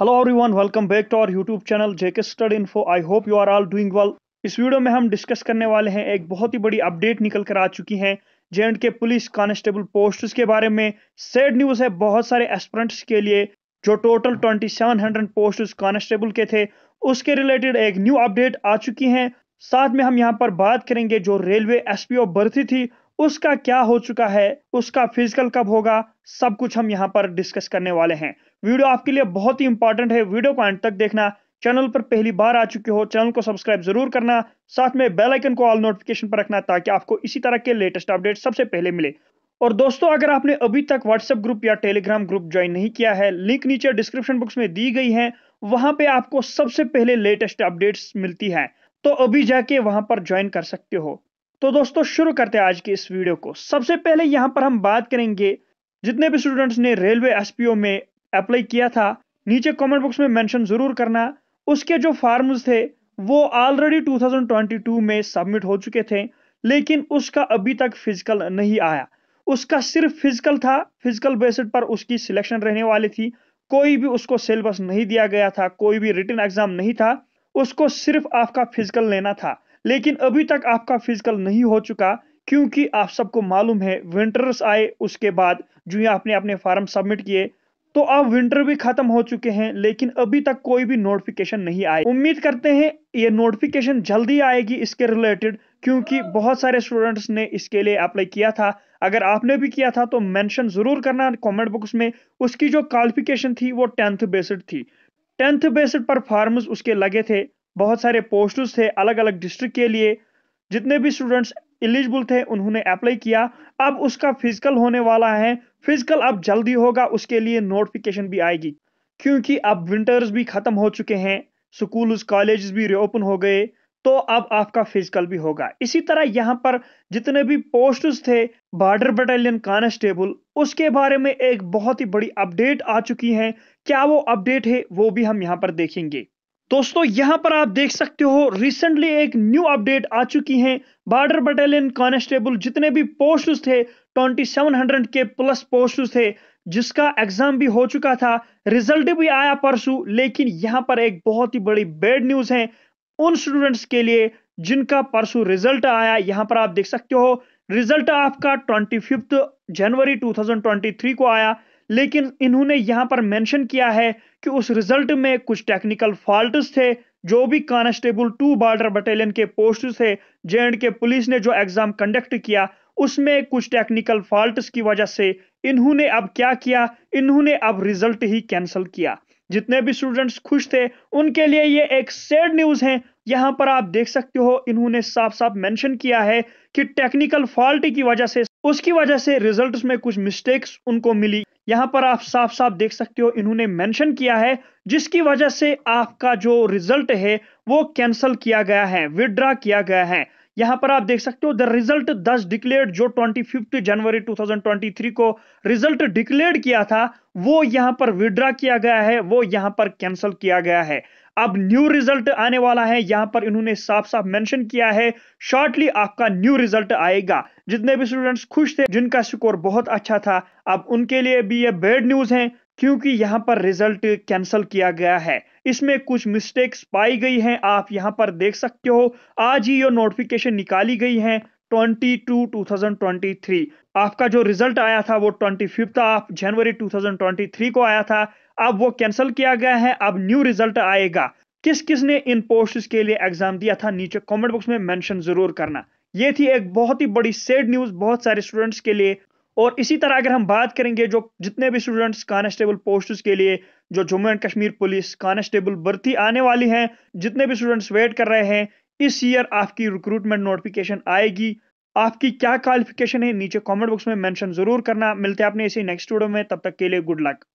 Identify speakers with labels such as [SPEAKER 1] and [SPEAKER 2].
[SPEAKER 1] hello everyone welcome back to our YouTube channel JK stud info I hope you are all doing well इस video में हम discuss करने वाले हैं एक बहुत ही बड़ी अपडेट निकल कर आ चुकी है जे के पुलिस कांस्टेबल पोस्ट के बारे में सैड न्यूज़ है बहुत सारे एस्परेंट्स के लिए जो total twenty seven hundred post constable के थे उसके रिलेटेड एक न्यू अपडेट आ चुकी है साथ में हम यहाँ पर बात करेंगे जो रेलवे एस पी ओ भर्ती थी उसका क्या हो चुका है उसका फिजिकल कब होगा सब कुछ हम यहाँ पर डिस्कस करने वाले हैं वीडियो आपके लिए बहुत ही इंपॉर्टेंट है वीडियो को एंड तक देखना चैनल पर पहली बार आ चुके हो चैनल को सब्सक्राइब जरूर करना साथ में बेल आइकन को ऑल नोटिफिकेशन पर रखना ताकि आपको इसी तरह के लेटेस्ट अपडेट सबसे पहले मिले और दोस्तों अगर आपने अभी तक व्हाट्सएप ग्रुप या टेलीग्राम ग्रुप ज्वाइन नहीं किया है लिंक नीचे डिस्क्रिप्शन बॉक्स में दी गई है वहां पर आपको सबसे पहले लेटेस्ट अपडेट मिलती है तो अभी जाके वहां पर ज्वाइन कर सकते हो तो दोस्तों शुरू करते हैं आज के इस वीडियो को सबसे पहले यहां पर हम बात करेंगे जितने भी स्टूडेंट्स ने रेलवे एसपीओ में अप्लाई किया था नीचे कमेंट बॉक्स में मेंशन जरूर करना उसके जो फार्म्स थे वो ऑलरेडी 2022 में सबमिट हो चुके थे लेकिन उसका अभी तक फिजिकल नहीं आया उसका सिर्फ फिजिकल था फिजिकल बेसिस पर उसकी सिलेक्शन रहने वाली थी कोई भी उसको सिलेबस नहीं दिया गया था कोई भी रिटर्न एग्जाम नहीं था उसको सिर्फ आपका फिजिकल लेना था लेकिन अभी तक आपका फिजिकल नहीं हो चुका क्योंकि आप सबको मालूम है विंटर्स आए उसके बाद जो ही आपने अपने फार्म सबमिट किए तो अब विंटर भी खत्म हो चुके हैं लेकिन अभी तक कोई भी नोटिफिकेशन नहीं आए उम्मीद करते हैं ये नोटिफिकेशन जल्दी आएगी इसके रिलेटेड क्योंकि बहुत सारे स्टूडेंट्स ने इसके लिए अप्लाई किया था अगर आपने भी किया था तो मेंशन जरूर करना कमेंट बॉक्स में उसकी जो क्वालिफिकेशन थी वो टेंथ बेसड थी टेंथ बेसड पर फार्म्स उसके लगे थे बहुत सारे पोस्टर्स थे अलग अलग डिस्ट्रिक्ट के लिए जितने भी स्टूडेंट्स एलिजिबल थे उन्होंने अप्लाई किया अब उसका फिजिकल होने वाला है फिजिकल अब जल्दी होगा उसके लिए नोटिफिकेशन भी आएगी क्योंकि अब विंटर्स भी ख़त्म हो चुके हैं स्कूल कॉलेज भी रिओपन हो गए तो अब आपका फिजिकल भी होगा इसी तरह यहाँ पर जितने भी पोस्ट थे बॉर्डर बटालियन कांस्टेबल उसके बारे में एक बहुत ही बड़ी अपडेट आ चुकी है क्या वो अपडेट है वो भी हम यहाँ पर देखेंगे दोस्तों यहां पर आप देख सकते हो रिसेंटली एक न्यू अपडेट आ चुकी है बॉर्डर बटालियन कॉन्स्टेबल जितने भी पोस्ट थे 2700 के प्लस पोस्ट थे जिसका एग्जाम भी हो चुका था रिजल्ट भी आया परसों लेकिन यहां पर एक बहुत ही बड़ी बेड न्यूज है उन स्टूडेंट्स के लिए जिनका परसों रिजल्ट आया यहां पर आप देख सकते हो रिजल्ट आपका ट्वेंटी जनवरी टू को आया लेकिन इन्होंने यहाँ पर मेंशन किया है कि उस रिजल्ट में कुछ टेक्निकल फॉल्ट थे जो भी कांस्टेबल टू बॉर्डर बटालियन के पोस्ट थे जे के पुलिस ने जो एग्जाम कंडक्ट किया उसमें कुछ टेक्निकल फॉल्ट की वजह से इन्होंने अब क्या किया इन्होंने अब रिजल्ट ही कैंसिल किया जितने भी स्टूडेंट्स खुश थे उनके लिए ये एक सैड न्यूज है यहाँ पर आप देख सकते हो इन्होंने साफ साफ मेंशन किया है कि टेक्निकल फॉल्ट की वजह से उसकी वजह से रिजल्ट्स में कुछ मिस्टेक्स उनको मिली यहां पर आप साफ साफ देख सकते हो इन्होंने मेंशन किया है जिसकी वजह से आपका जो रिजल्ट है वो कैंसिल किया गया है विड्रा किया गया है यहां पर आप देख सकते हो द रिजल्ट दस डिक्लेयर्ड जो ट्वेंटी फिफ्थ जनवरी 2023 को रिजल्ट डिक्लेयर किया था वो यहां पर विड्रा किया गया है वो यहां पर कैंसल किया गया है अब न्यू रिजल्ट आने वाला है यहां पर इन्होंने साफ साफ मेंशन किया है शॉर्टली आपका न्यू रिजल्ट आएगा जितने भी स्टूडेंट्स खुश थे जिनका स्कोर बहुत अच्छा था अब उनके लिए भी ये बेड न्यूज है क्योंकि यहाँ पर रिजल्ट कैंसिल किया गया है इसमें कुछ मिस्टेक्स पाई गई हैं आप यहाँ पर देख सकते हो आज ही ये नोटिफिकेशन निकाली गई है 22 2023 आपका जो रिजल्ट आया था वो फिफ्थ ऑफ जनवरी 2023 को आया था अब वो कैंसिल किया गया है अब न्यू रिजल्ट आएगा किस किस ने इन पोस्ट के लिए एग्जाम दिया था नीचे कमेंट बॉक्स में मेंशन जरूर करना ये थी एक बहुत ही बड़ी सेड न्यूज बहुत सारे स्टूडेंट्स के लिए और इसी तरह अगर हम बात करेंगे जो जितने भी स्टूडेंट्स कांस्टेबल पोस्ट के लिए जो Jammu and Kashmir police constable भर्ती आने वाली है जितने भी स्टूडेंट्स वेट कर रहे हैं इस ईयर आपकी रिक्रूटमेंट नोटिफिकेशन आएगी आपकी क्या क्वालिफिकेशन है नीचे कमेंट बॉक्स में मेंशन जरूर करना मिलते हैं आपने इसी नेक्स्ट वीडियो में तब तक के लिए गुड लक